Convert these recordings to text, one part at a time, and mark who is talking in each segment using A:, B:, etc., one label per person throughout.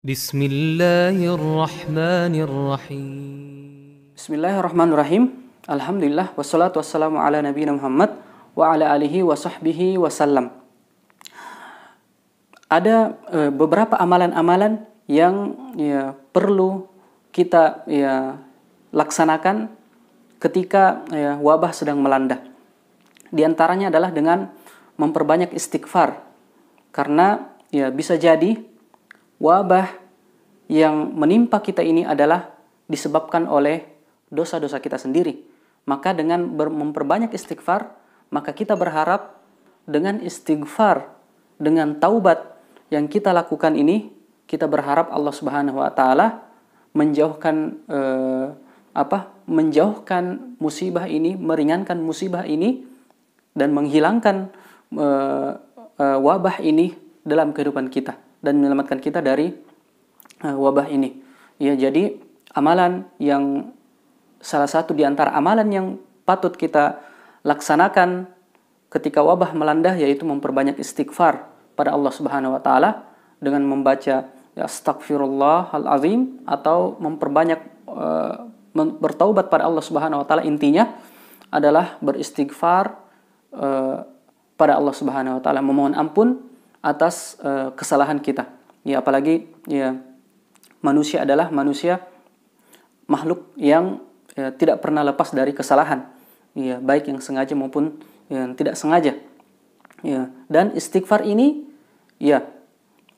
A: Bismillahirrahmanirrahim. Bismillahirrahmanirrahim. Alhamdulillah wassalatu wassalamu ala Nabi Muhammad wa ala alihi wa sahbihi wasallam. Ada e, beberapa amalan-amalan yang ya, perlu kita ya, laksanakan ketika ya, wabah sedang melanda. Di antaranya adalah dengan memperbanyak istighfar. Karena ya bisa jadi wabah yang menimpa kita ini adalah disebabkan oleh dosa-dosa kita sendiri. Maka dengan memperbanyak istighfar, maka kita berharap dengan istighfar, dengan taubat yang kita lakukan ini, kita berharap Allah Subhanahu wa taala menjauhkan eh, apa? menjauhkan musibah ini, meringankan musibah ini dan menghilangkan eh, eh wabah ini dalam kehidupan kita dan menyelamatkan kita dari uh, wabah ini. Ya, jadi amalan yang salah satu di antara amalan yang patut kita laksanakan ketika wabah melanda yaitu memperbanyak istighfar pada Allah Subhanahu wa taala dengan membaca ya, astagfirullahalazim atau memperbanyak uh, bertaubat pada Allah Subhanahu wa taala intinya adalah beristighfar uh, pada Allah Subhanahu wa taala memohon ampun atas uh, kesalahan kita. Ya apalagi ya manusia adalah manusia makhluk yang ya, tidak pernah lepas dari kesalahan. Ya baik yang sengaja maupun yang tidak sengaja. Ya dan istighfar ini ya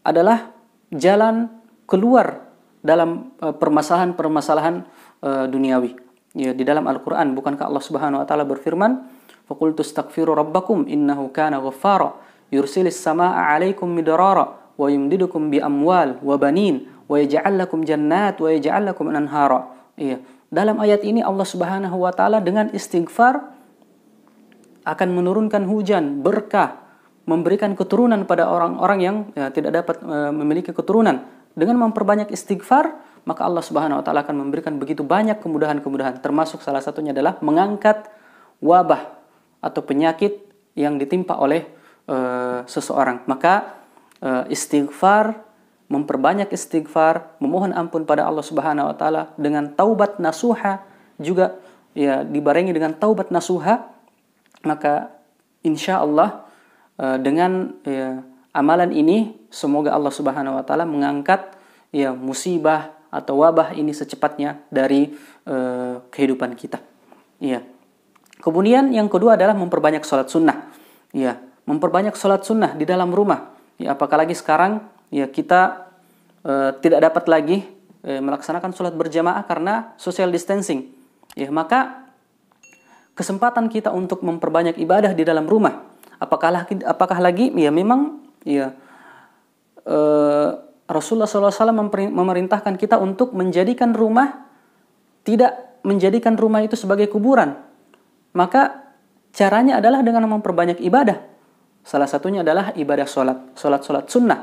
A: adalah jalan keluar dalam eh, permasalahan-permasalahan uh, duniawi. Ya, di dalam Al-Qur'an bukankah Allah Subhanahu wa taala berfirman, "Faqultu astaghfiru rabbakum innahu kana ghaffara." yursilis samaa 'alaikum midarara wa yumdidukum bi amwal wa banin wa yaj'al lakum jannat wa yaj'al anhara." Iya. Dalam ayat ini Allah Subhanahu wa taala dengan istighfar akan menurunkan hujan, berkah, memberikan keturunan pada orang-orang yang ya, tidak dapat e, memiliki keturunan. Dengan memperbanyak istighfar, maka Allah Subhanahu wa taala akan memberikan begitu banyak kemudahan-kemudahan, termasuk salah satunya adalah mengangkat wabah atau penyakit yang ditimpa oleh e, seseorang. Maka e, istighfar, memperbanyak istighfar, memohon ampun pada Allah Subhanahu wa taala dengan taubat nasuha juga ya dibarengi dengan taubat nasuha maka insya Allah e, dengan ya, amalan ini semoga Allah Subhanahu wa taala mengangkat ya musibah atau wabah ini secepatnya dari e, kehidupan kita. Iya. Kemudian yang kedua adalah memperbanyak sholat sunnah. Iya memperbanyak sholat sunnah di dalam rumah. Ya, apakah lagi sekarang ya kita e, tidak dapat lagi e, melaksanakan sholat berjamaah karena social distancing. Ya, maka kesempatan kita untuk memperbanyak ibadah di dalam rumah. Apakah lagi, apakah lagi ya memang ya e, Rasulullah SAW memerintahkan kita untuk menjadikan rumah tidak menjadikan rumah itu sebagai kuburan. Maka caranya adalah dengan memperbanyak ibadah Salah satunya adalah ibadah sholat, sholat-sholat sunnah.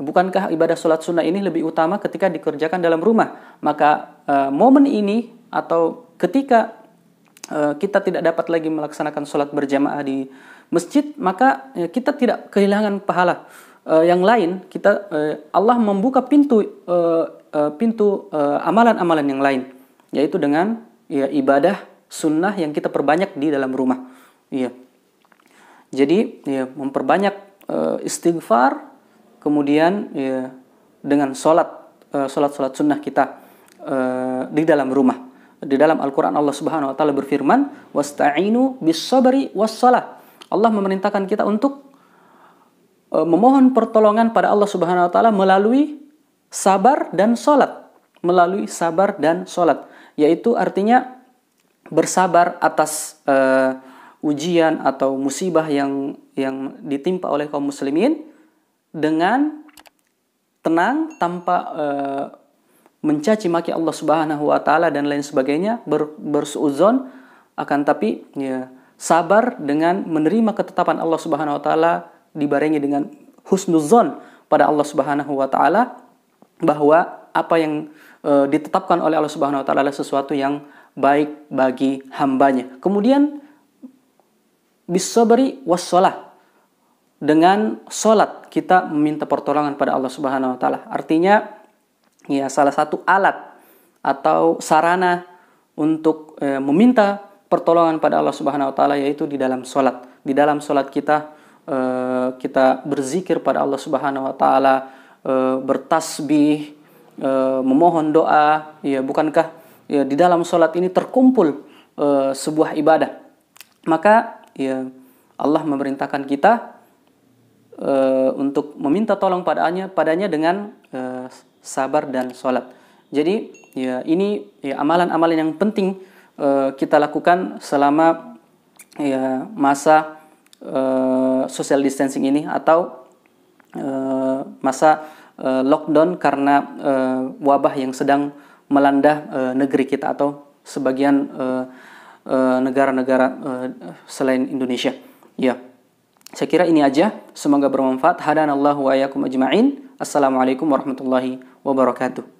A: Bukankah ibadah sholat sunnah ini lebih utama ketika dikerjakan dalam rumah? Maka e, momen ini atau ketika e, kita tidak dapat lagi melaksanakan sholat berjamaah di masjid, maka e, kita tidak kehilangan pahala e, yang lain. Kita e, Allah membuka pintu e, e pintu amalan e, amalan-amalan yang lain, yaitu dengan ya, ibadah sunnah yang kita perbanyak di dalam rumah. Iya. Yeah. Jadi ya memperbanyak uh, istighfar kemudian ya dengan sholat uh, eh, sholat sholat sunnah kita uh, di dalam rumah. Di dalam Al-Quran Allah Subhanahu Wa Taala berfirman, Wasta'inu ta'inu sabri was Allah memerintahkan kita untuk uh, memohon pertolongan pada Allah Subhanahu Wa Taala melalui sabar dan sholat melalui sabar dan sholat yaitu artinya bersabar atas uh, ujian atau musibah yang yang ditimpa oleh kaum muslimin dengan tenang tanpa uh, mencaci maki Allah Subhanahu wa taala dan lain sebagainya ber, bersuuzon akan tapi ya sabar dengan menerima ketetapan Allah Subhanahu wa taala dibarengi dengan husnuzon pada Allah Subhanahu wa taala bahwa apa yang e, ditetapkan oleh Allah Subhanahu wa taala adalah sesuatu yang baik bagi hambanya. Kemudian bisabri wassalah. Dengan solat kita meminta pertolongan pada Allah Subhanahu wa taala. Artinya ya salah satu alat atau sarana untuk e, meminta pertolongan pada Allah Subhanahu wa taala yaitu di dalam solat. Di dalam solat kita e, kita berzikir pada Allah Subhanahu wa taala, e, bertasbih, e, memohon doa, ya bukankah ya di dalam solat ini terkumpul e, sebuah ibadah. Maka ya Allah memerintahkan kita e, untuk meminta tolong padanya padanya dengan e, sabar dan sholat. Jadi ya ini ya amalan-amalan yang penting e, kita lakukan selama ya masa e, social distancing ini atau e, masa lockdown karena e, wabah yang sedang melanda e, negeri kita atau sebagian e, Eh, negara-negara uh, uh, selain Indonesia. Ya. Saya kira ini aja. Semoga bermanfaat. Hadanallahu wa ayyakum ajma'in. Assalamualaikum warahmatullahi wabarakatuh.